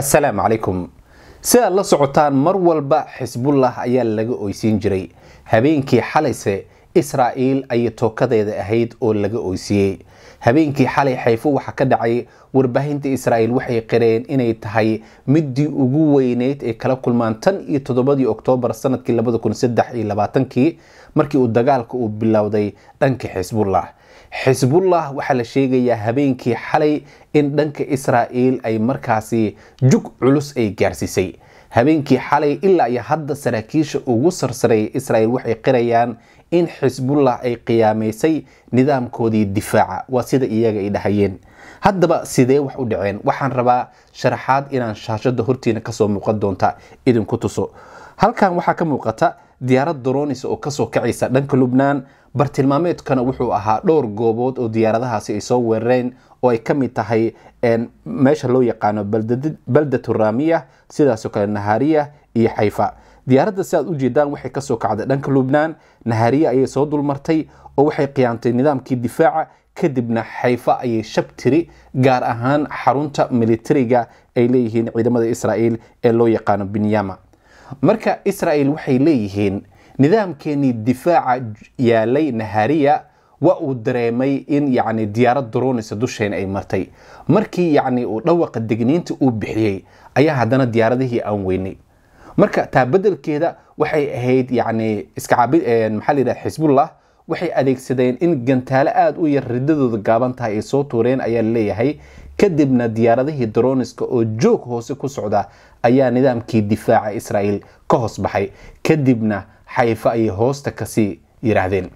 assalaamu calaykum si aad la socotaan mar walba xisbullah ayaa laga oysiin jiray habeenkii xalayse israa'iil ayay tookadeeda ahayd oo laga oysiiyey habeenkii xalay xayfo waxaa ka dhacay warbaahinta israa'iil waxay qireen inay tahay midii ugu weyneyd ee kala kulmaan tan iyo toddobadii oktoobar sanadkii markii uu dagaalka uu bilowday dhanka xisbullah xisbullah waxaa la sheegayaa habeenkii xalay in dhanka israa'iil ay markaasi jug culus ay gaarsiisay habeenkii xalay ilaa iyo hadda saraakiisha ugu sarsareeya israa'iil waxay qirayaan in xisbullah ay qiyaamaysay nidaamkoodii difaaca waa sida iyaga ay dhahayeen haddaba sidee wax u dhaceen waxaan rabaa sharaxaad inaan shaashada hortiina kasoo muuqan doonta idinku tuso halkan waxaa ka muuqata diyaarad doronis oo kasoo kacaysa dhanka lubnaan bartilmaameedkana wuxuu ahaa dhowr goobood oo diyaaradahaasi ay soo weerareen oo ay ka mid tahay meesha loo yaqaano beldatu ramiya sidaasoo kale nahariya iyo xayfa diyaaradda si aad ujeedaan waxay kasoo kacday dhanka lubnaan nahariya ayay soo dulmartay oo waxay khiyaantay nidaamkii difaaca kadibna xayfa ayay shabtiri gaar ahaan xarunta militariga ay leeyihiin ciidamada israa'iil ee loo yaqaano binyama marka israa'iil waxay leeyihiin nidaamkeenii difaaca yaalay nahariya waa uu dareemay in yani diyaarad daroonaysa dusheena ay martay markii yacni uu dhawaqa degniinta uu bixiyey ayaa haddana diyaaradihii aan weynay marka taa bedelkeeda waxay ahayd yani maxaa la yidhaha xisbullah waxay adeegsadeen in gantaalo aada u yar ridadooda gaaban tahay ay soo tuureen ayaa leeyahay kadibna diyaaradihii daroniska oo joog hoose ku socda ayaa nidaamkii difaaca israa'iil ka hoos baxay kadibna xayfa ayay hoosta kasii yiraahdeen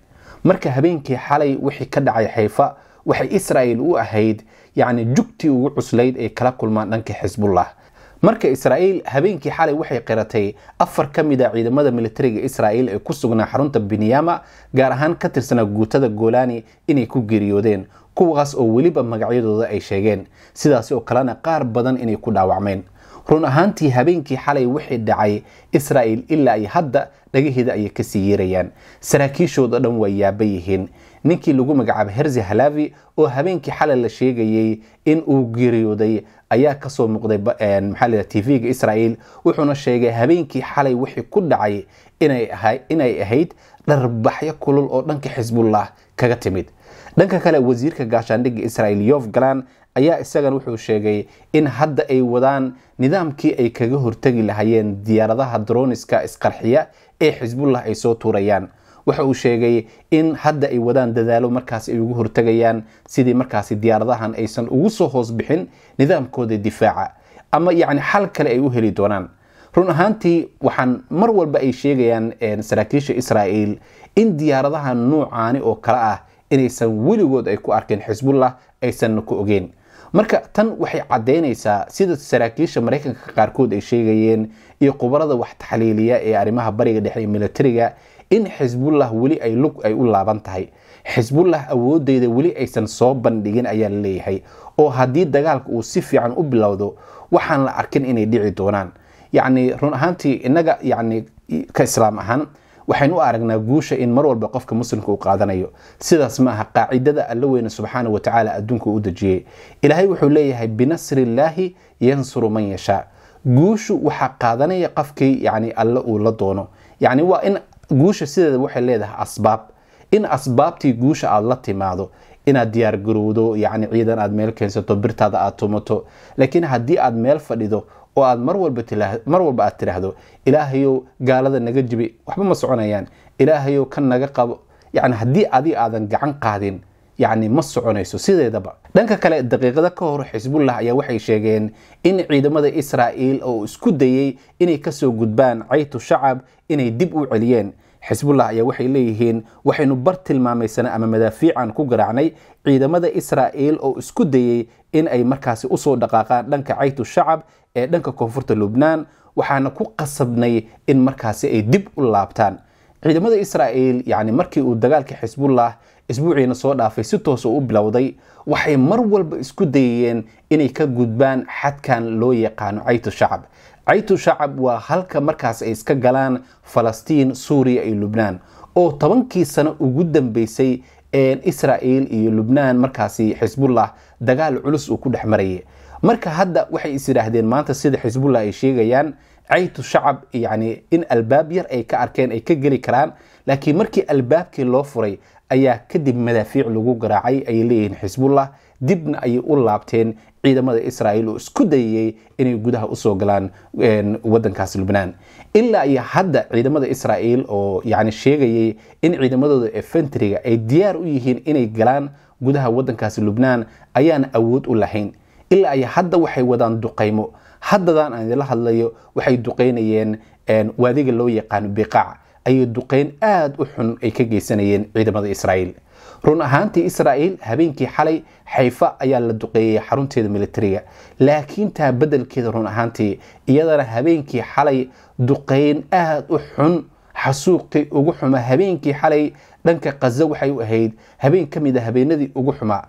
marka habeenkii xalay wixii ka dhacay xayfa waxay israa'il u ahayd yacni jugtii ugu cuslayd ee kala kulmaan dhanka xisbullah marka israa'iil habeenkii xalay waxay qiratay afar ka mid a ah ciidamada militariga israa'iil ee ku sugnaa xarunta binyama gaar ahaan ka tirsanaa guutada golani inay ku geeriyoodeen kuwaas oo weliba magacyadooda ay sheegeen sidaasi oo kalena qaar badan inay ku dhaawacmeen run ahaantii habeenkii xalay wixii dhacay israa'il ilaa ay hadda dhagaheeda ayay kasii yeerayaan saraakiishooda dhan waa yaaba yihiin ninkii lagu magacaabay herzi halavi oo habeenkii xalay la sheegayey in uu geeriyooday ayaa kasoo muuqday maxaa tv-ga israa'iil wuxuuna sheegay habeenkii xalay wixii ku dhacay inay ahayd dharbaxyo kulul oo dhanka xisbullah kaga timid dhanka kale wasiirka gaashaandhigga israa'iil yof galan ayaa isagan wuxuu sheegay in hadda ay wadaan nidaamkii ay kaga hortegi lahayeen diyaaradaha droniska isqarxiya ee xisbullah ay soo tuurayaan waxa uu sheegay in hadda ay wadaan dadaalo markaas ay ugu hortegayaan sidii markaasi diyaaradahan aysan ugu soo hoos bixin nidaamkooda difaaca ama yacni xal kale ay u heli doonaan run ahaantii waxaan mar walba ay sheegayaan saraakiisha israa'iil in diyaaradaha nuucaani oo kale ah inaysan weligood ay ku arkin xisbullah aysanna ku ogeyn marka tan waxay caddaynaysaa sida saraakiisha maraykanka qaarkood ay sheegayeen iyo khubarada wax taxliiliya ee arrimaha bariga dhexe ee milatariga in xisbullah weli ay lug ay u laaban tahay xisbullah awoodeyda weli aysan soo bandhigin ayaa la leeyahay oo haddii dagaalka uu si fiican u bilowdo waxaan la arkin inay dhici doonaan yacni run ahaantii innaga yacni ka islaam ahaan waxaynu u aragnaa guusha in mar walba qofka muslimka uu qaadanayo sidaas ma aha qaacidada alla weyne subxaana watacaala adduunka u dejiyey ilaahay wuxuu leeyahay binasri yansuru man yashaa guushu waxaa qaadanaya qofkii yani alle uu la doono yani waa in guusha sideeda waxay leedahay asbaab in asbaabtii guusha aada la timaado inaad diyaargarowdo yani ciidan aada meel keensato birtaada aada tumato laakiin haddii aada meel fadhido oo aad mar walba aad tidhaahdo ilaahayow gaalada naga jibi waxba ma soconayaan ilaahayow kan naga qabo yacni haddii adiga aadan gacan qaadin yacni ma soconayso sideedaba dhanka kale daqiiqada ka hor xisbullah ayaa waxay sheegeen in ciidamada israa'iil oo isku dayey inay ka soo gudbaan caytu shacab inay dib u celiyeen xisbullah ayaa waxay leeyihiin waxaynu bar tilmaamaysanay ama madaafiican ku garaacnay ciidamada israa'il oo isku dayey in ay markaasi usoo dhaqaaqaan dhanka caytu shacab ee dhanka koonfurta lubnaan waxaana ku qasabnay in markaasi ay dib u laabtaan ciidamada israa'il yacni markii uu dagaalka xisbullah isbuuciina soo dhaafay si toosa ah u bilowday waxay mar walba isku dayayeen inay ka gudbaan xadkan loo yaqaano caytu shacab caytu shacab waa halka markaas ay iska galaan falastiin suuriya iyo lubnaan oo tobankii sano ugu dambeysay ee israa'el iyo lubnaan markaasi xisbullah dagaal culus uu ku dhex maraya marka hadda waxay is yidhaahdeen maanta sida xisbullah ay sheegayaan caytu shacab yacni in albaab yar ay ka arkeen ay ka geli karaan laakiin markii albaabkii loo furay ayaa kadib madaafiic lagu garaacay ay leeyihiin xisbullah dibna ayay u laabteen ciidamada israa'iil oo isku dayayey inay gudaha usoo galaan wadankaas lubnaan ilaa iyo hadda ciidamada israa'iil oo yani sheegayay in ciidamadooda ee fentriga ay diyaar u yihiin inay galaan gudaha wadankaasi lubnaan ayaan awood u lahayn ilaa iyo hadda waxay wadaan duqaymo haddadaan aan idinla hadlayo waxay duqaynayeen waadiga loo yaqaano biqaac ayay duqayn aada u xun ay ka geysanayeen ciidamada israa'iil run ahaantii israa'iil habeenkii xalay xayfa ayaa la duqeeyey xarunteeda militariga laakiin taa beddelkeeda run ahaantii iyadana habeenkii xalay duqeyn aad u xun xasuuqii ugu xuma habeenkii xalay dhanka khaza waxay u ahayd habeen ka mid a ah habeenadii ugu xumaa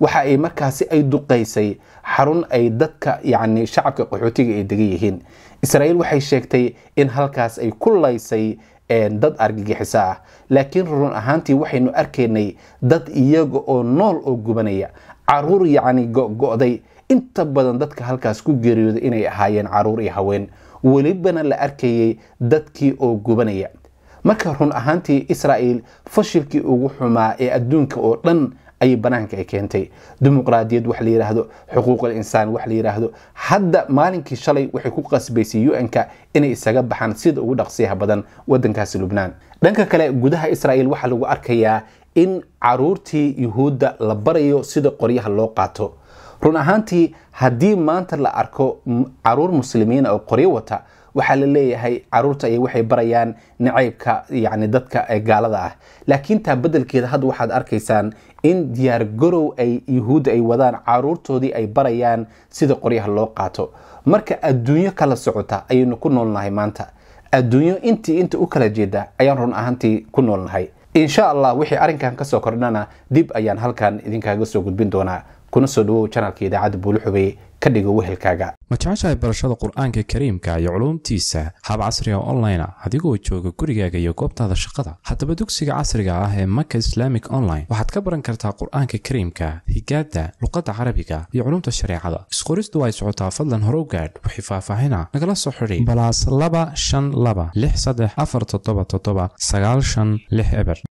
waxa ay markaasi ay duqaysay xarun ay dadka yacni shacabka qaxootiga ay degan yihiin israa'iil waxay sheegtay in halkaas ay ku laysay eh, dad argagixiso ah laakiin run ahaantii waxaynu arkaynay dad iyaga oo nool oo gubanaya caruur yacni go-go'day inta badan dadka halkaas ku geeriyooday inay ahaayeen caruur iyo haween welibana la arkayay dadkii oo gubanaya marka run ahaantii israa'iil fashilkii ugu xumaa ee adduunka oo dhan ayay banaanka ay keentay dimuqraadiyad wax la yiraahdo xuquuqal insaan wax la yiraahdo hadda maalinkii shalay waxay ku qasbaysay un-ka inay isaga baxaan sida ugu dhaqsiyaha badan wadankaasi lubnaan dhanka kale gudaha israa'iil waxaa lagu arkayaa in caruurtii yuhuudda la barayo sida qoryaha loo qaato run ahaantii haddii maanta la arko caruur muslimiina oo qoryo wata waxaa la leeyahay caruurta iyo waxay barayaan nacaybka yani dadka gaalada ah laakiin taa beddelkeeda hadda waxaad arkaysaan in diyaar garow ay yuhuudda ay wadaan caruurtoodii ay barayaan sida qoryaha loo qaato marka adduunyo kala socota ayaynu ku noolnahay maanta adduunyo intii inta u kala jeeda ayaan run ahaantii ku noolnahay insha allah wixii arrinkan ka soo kordhana dib ayaan halkan idinkaaga soo gudbin doonaa kuna soo dhawow janalka idaacadda buulixubey ka dhigo wehelkaaga ma jeceshahay barashada qur-aanka kariimka iyo culuumtiisa hab casriga ah online ah, adigoo jooga gurigaaga iyo goobtaada shaqada haddaba dugsiga casriga ah ee maka islamic online waxaad ka baran kartaa qur-aanka kariimka higaadda luqadda carabiga iyo culumta shareecada isqoristu ay socotaa fadlan horow gaadh wixii faahfaahina nagala soo xidhay balaas laba shan laba lix saddex afar toddoba toddoba sagaal shan lix eber